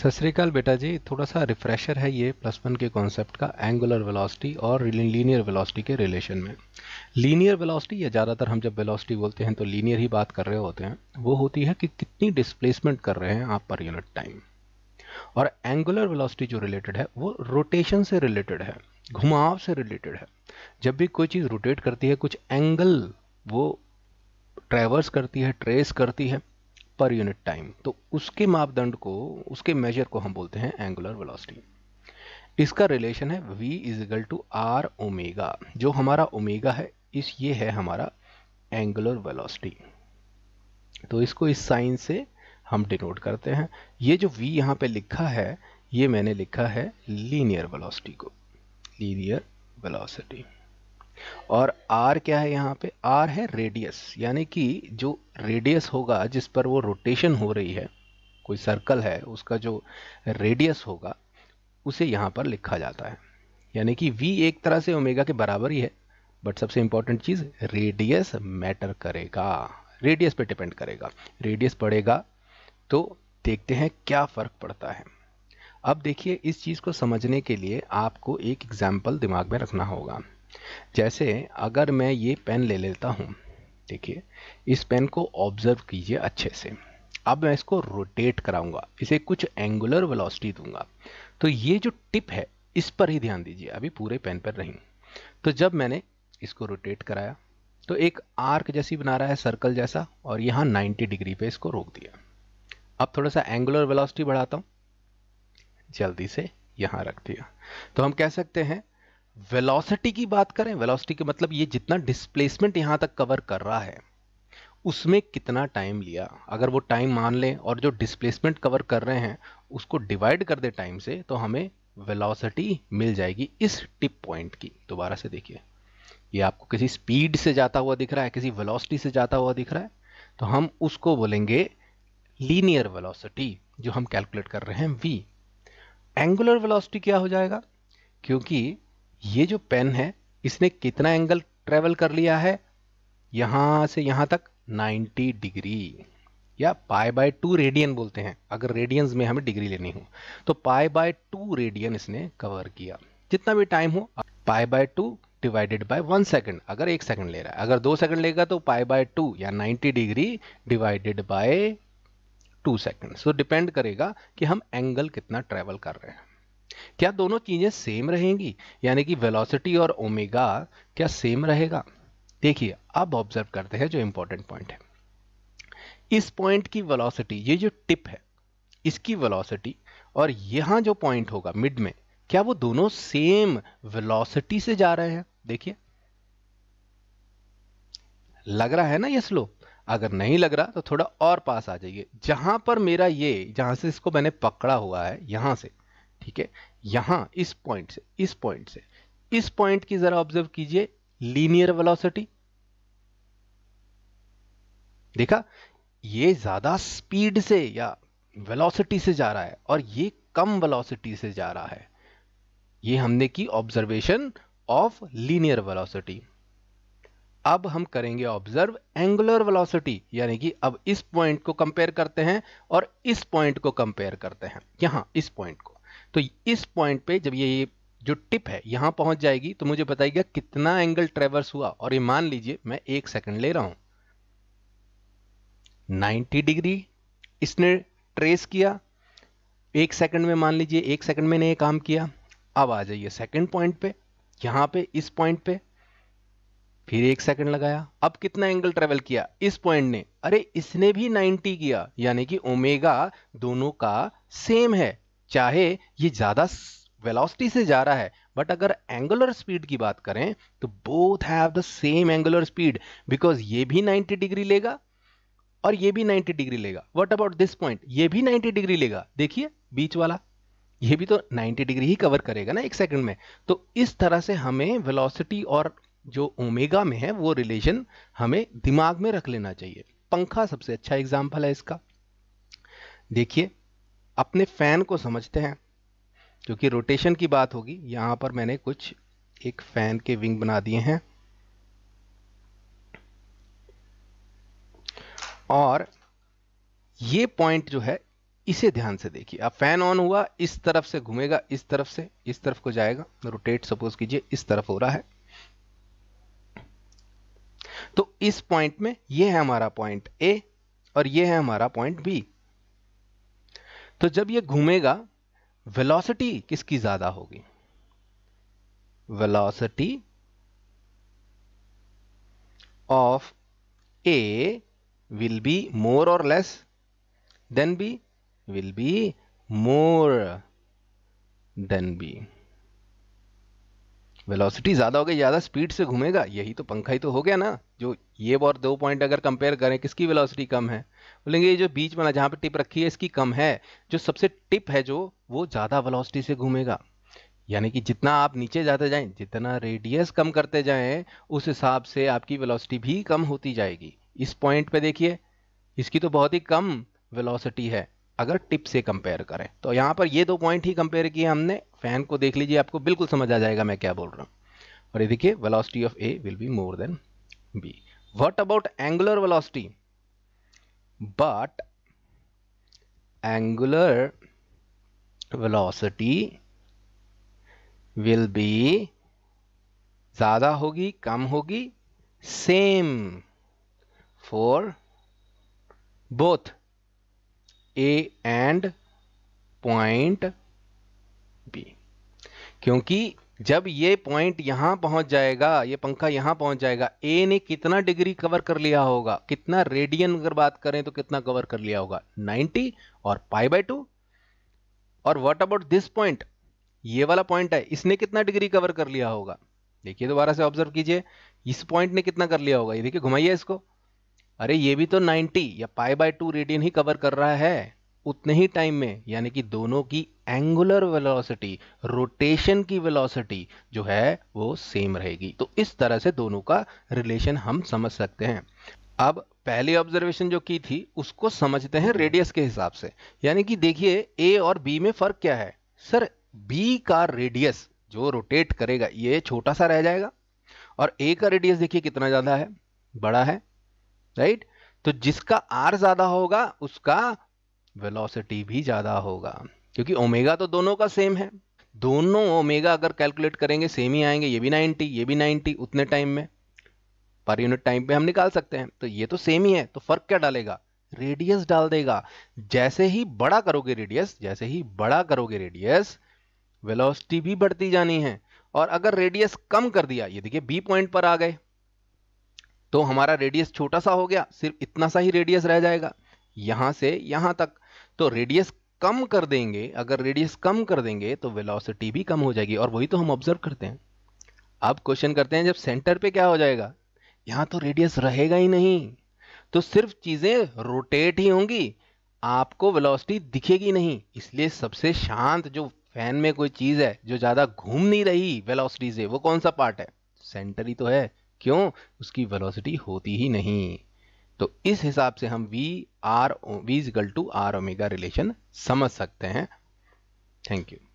सत श्रीकाल बेटा जी थोड़ा सा रिफ्रेशर है ये प्लस वन के कॉन्सेप्ट का एंगुलर वेलोसिटी और लीनियर वेलोसिटी के रिलेशन में लीनियर वेलोसिटी या ज़्यादातर हम जब वेलोसिटी बोलते हैं तो लीनियर ही बात कर रहे होते हैं वो होती है कि कितनी डिस्प्लेसमेंट कर रहे हैं आप पर यूनिट टाइम और एंगुलर वेलोसिटी जो रिलेटेड है वो रोटेशन से रिलेटेड है घुमाव से रिलेटेड है जब भी कोई चीज़ रोटेट करती है कुछ एंगल वो ट्रैवर्स करती है ट्रेस करती है पर यूनिट टाइम तो उसके मापदंड को उसके मेजर को हम बोलते हैं एंगुलर वेलोसिटी इसका रिलेशन है v is equal to R omega जो हमारा ओमेगा है इस ये है हमारा एंगुलर वेलोसिटी तो इसको इस साइन से हम डिनोट करते हैं ये जो v यहाँ पे लिखा है ये मैंने लिखा है लीनियर वेलोसिटी को लीनियर वेलोसिटी और आर क्या है यहाँ पे आर है रेडियस यानी कि जो रेडियस होगा जिस पर वो रोटेशन हो रही है कोई सर्कल है उसका जो रेडियस होगा उसे यहाँ पर लिखा जाता है यानी कि वी एक तरह से ओमेगा के बराबर ही है बट सबसे इंपॉर्टेंट चीज़ रेडियस मैटर करेगा रेडियस पे डिपेंड करेगा रेडियस पड़ेगा तो देखते हैं क्या फ़र्क पड़ता है अब देखिए इस चीज़ को समझने के लिए आपको एक एग्जाम्पल दिमाग में रखना होगा जैसे अगर मैं ये पेन ले लेता हूँ देखिए इस पेन को ऑब्जर्व कीजिए अच्छे से अब मैं इसको रोटेट कराऊंगा इसे कुछ एंगुलर वेलोसिटी दूंगा तो ये जो टिप है इस पर ही ध्यान दीजिए अभी पूरे पेन पर नहीं तो जब मैंने इसको रोटेट कराया तो एक आर्क जैसी बना रहा है सर्कल जैसा और यहाँ 90 डिग्री पे इसको रोक दिया अब थोड़ा सा एंगुलर वेलोसिटी बढ़ाता हूँ जल्दी से यहाँ रख दिया तो हम कह सकते हैं वेलोसिटी की बात करें वेलोसिटी के मतलब ये जितना डिस्प्लेसमेंट यहां तक कवर कर रहा है उसमें कितना टाइम लिया अगर वो टाइम मान ले और जो डिस्प्लेसमेंट कवर कर रहे हैं उसको डिवाइड कर दे टाइम से तो हमें वेलोसिटी मिल जाएगी इस टिप पॉइंट की दोबारा से देखिए ये आपको किसी स्पीड से जाता हुआ दिख रहा है किसी वेलोसिटी से जाता हुआ दिख रहा है तो हम उसको बोलेंगे लीनियर वेलोसिटी जो हम कैलकुलेट कर रहे हैं वी एंगुलर वेलोसिटी क्या हो जाएगा क्योंकि ये जो पेन है इसने कितना एंगल ट्रेवल कर लिया है यहां से यहां तक 90 डिग्री या पाई बाय टू रेडियन बोलते हैं अगर रेडियंस में हमें डिग्री लेनी हो तो पाई बाय टू रेडियन इसने कवर किया जितना भी टाइम हो pi by two divided by one second अगर एक सेकंड ले रहा है अगर दो सेकंड लेगा तो पाई बाय टू या 90 degree divided by two second so depend करेगा कि हम एंगल कितना ट्रेवल कर रहे हैं क्या दोनों चीजें सेम रहेंगी यानी कि वेलोसिटी और ओमेगा क्या सेम रहेगा देखिए अब ऑब्जर्व करते हैं जो इंपॉर्टेंट पॉइंट है इस पॉइंट की वेलोसिटी ये जो टिप है इसकी वेलोसिटी और यहां जो पॉइंट होगा मिड में क्या वो दोनों सेम वेलोसिटी से जा रहे हैं देखिए लग रहा है ना ये स्लो अगर नहीं लग रहा तो थोड़ा और पास आ जाइए जहां पर मेरा ये जहां से इसको मैंने पकड़ा हुआ है यहां से ठीक है यहां इस पॉइंट से इस पॉइंट से इस पॉइंट की जरा ऑब्जर्व कीजिए लीनियर वेलोसिटी देखा ये ज्यादा स्पीड से या वेलोसिटी से जा रहा है और ये कम वेलोसिटी से जा रहा है ये हमने की ऑब्जर्वेशन ऑफ लीनियर वेलोसिटी अब हम करेंगे ऑब्जर्व एंगुलर वेलोसिटी यानी कि अब इस पॉइंट को कंपेयर करते हैं और इस पॉइंट को कंपेयर करते हैं यहां इस पॉइंट को तो इस पॉइंट पे जब ये जो टिप है यहां पहुंच जाएगी तो मुझे बताइएगा कितना एंगल ट्रेवर्स हुआ और ये मान लीजिए मैं एक सेकंड ले रहा हूं 90 डिग्री इसने ट्रेस किया एक सेकंड में मान लीजिए एक सेकंड में ने काम किया अब आ जाइए सेकंड पॉइंट पे यहां पे इस पॉइंट पे फिर एक सेकंड लगाया अब कितना एंगल ट्रेवल किया इस पॉइंट ने अरे इसने भी 90 किया यानी कि ओमेगा दोनों का सेम है चाहे ये ज़्यादा वेलोसिटी से जा रहा है बट अगर एंगुलर स्पीड की बात करें तो both have the same angular speed because ये भी 90 डिग्री लेगा और ये भी 90 डिग्री लेगा वट अबाउट दिस पॉइंट ये भी 90 डिग्री लेगा देखिए बीच वाला ये भी तो 90 डिग्री ही कवर करेगा ना एक सेकंड में तो इस तरह से हमें वेलोसिटी और जो ओमेगा में है वो रिलेशन हमें दिमाग में रख लेना चाहिए पंखा सबसे अच्छा एग्जाम्पल है इसका देखिए अपने फ़ैन को समझते हैं क्योंकि रोटेशन की बात होगी यहां पर मैंने कुछ एक फ़ैन के विंग बना दिए हैं और ये पॉइंट जो है इसे ध्यान से देखिए अब फैन ऑन हुआ इस तरफ से घूमेगा इस तरफ से इस तरफ को जाएगा रोटेट सपोज कीजिए इस तरफ हो रहा है तो इस पॉइंट में ये है हमारा पॉइंट ए और ये है हमारा पॉइंट बी तो जब ये घूमेगा वेलोसिटी किसकी ज्यादा होगी velocity of A will be more और less than B will be more than B velocity ज़्यादा हो गई ज़्यादा स्पीड से घूमेगा यही तो पंखा ही तो हो गया ना जो ये और दो पॉइंट अगर कंपेयर करें किसकी वेलोसिटी कम है बोलेंगे ये जो बीच वाला जहाँ पे टिप रखी है इसकी कम है जो सबसे टिप है जो वो ज़्यादा वेलोसिटी से घूमेगा यानी कि जितना आप नीचे जाते जाए जितना रेडियस कम करते जाए उस हिसाब से आपकी वेलॉसिटी भी कम होती जाएगी इस पॉइंट पे देखिए इसकी तो बहुत ही कम वेलॉसिटी है अगर टिप से कंपेयर करें तो यहाँ पर ये दो पॉइंट ही कंपेयर किए हमने फैन को देख लीजिए आपको बिल्कुल समझ आ जाएगा मैं क्या बोल रहा हूँ और ये देखिए velocity of A will be more than B what about angular velocity but angular velocity will be ज़्यादा होगी कम होगी same for both A and point B क्योंकि जब ये पॉइंट यहां पहुंच जाएगा ये पंखा यहां पहुंच जाएगा ए ने कितना डिग्री कवर कर लिया होगा कितना रेडियन अगर बात करें तो कितना कवर कर लिया होगा 90 और पाई बाय टू और व्हाट अबाउट दिस पॉइंट ये वाला पॉइंट है इसने कितना डिग्री कवर कर लिया होगा देखिए दोबारा से ऑब्जर्व कीजिए इस पॉइंट ने कितना कर लिया होगा ये देखिए घुमाइए इसको अरे ये भी तो 90 या पाई बाय टू रेडियन ही कवर कर रहा है उतने ही टाइम में यानी कि दोनों की एंगुलर वेलोसिटी रोटेशन की वेलोसिटी जो है वो सेम रहेगी तो इस तरह से दोनों का रिलेशन हम समझ सकते हैं अब पहली ऑब्जर्वेशन जो की थी उसको समझते हैं रेडियस के हिसाब से यानी कि देखिए ए और बी में फर्क क्या है सर बी का रेडियस जो रोटेट करेगा ये छोटा सा रह जाएगा और ए का रेडियस देखिए कितना ज़्यादा है बड़ा है राइट तो जिसका आर ज्यादा होगा उसका वेलोसिटी भी ज्यादा होगा क्योंकि ओमेगा तो दोनों का सेम है दोनों ओमेगा अगर कैलकुलेट करेंगे सेम ही आएंगे ये भी 90 ये भी 90 उतने टाइम में पर यूनिट टाइम पे हम निकाल सकते हैं तो ये तो सेम ही है तो फर्क क्या डालेगा रेडियस डाल देगा जैसे ही बड़ा करोगे रेडियस जैसे ही बड़ा करोगे रेडियस वेलोसिटी भी बढ़ती जानी है और अगर रेडियस कम कर दिया ये देखिए बी पॉइंट पर आ गए तो हमारा रेडियस छोटा सा हो गया सिर्फ इतना सा ही रेडियस रह जाएगा यहां से यहां तक तो रेडियस कम कर देंगे अगर रेडियस कम कर देंगे तो वेलोसिटी भी कम हो जाएगी और वही तो हम ऑब्जर्व करते हैं अब क्वेश्चन करते हैं जब सेंटर पे क्या हो जाएगा यहाँ तो रेडियस रहेगा ही नहीं तो सिर्फ चीज़ें रोटेट ही होंगी आपको वेलोसिटी दिखेगी नहीं इसलिए सबसे शांत जो फैन में कोई चीज़ है जो ज़्यादा घूम नहीं रही वेलोसिटी से वो कौन सा पार्ट है सेंटर ही तो है क्यों उसकी वेलोसिटी होती ही नहीं तो इस हिसाब से हम V R V equal to R omega relation समझ सकते हैं थैंक यू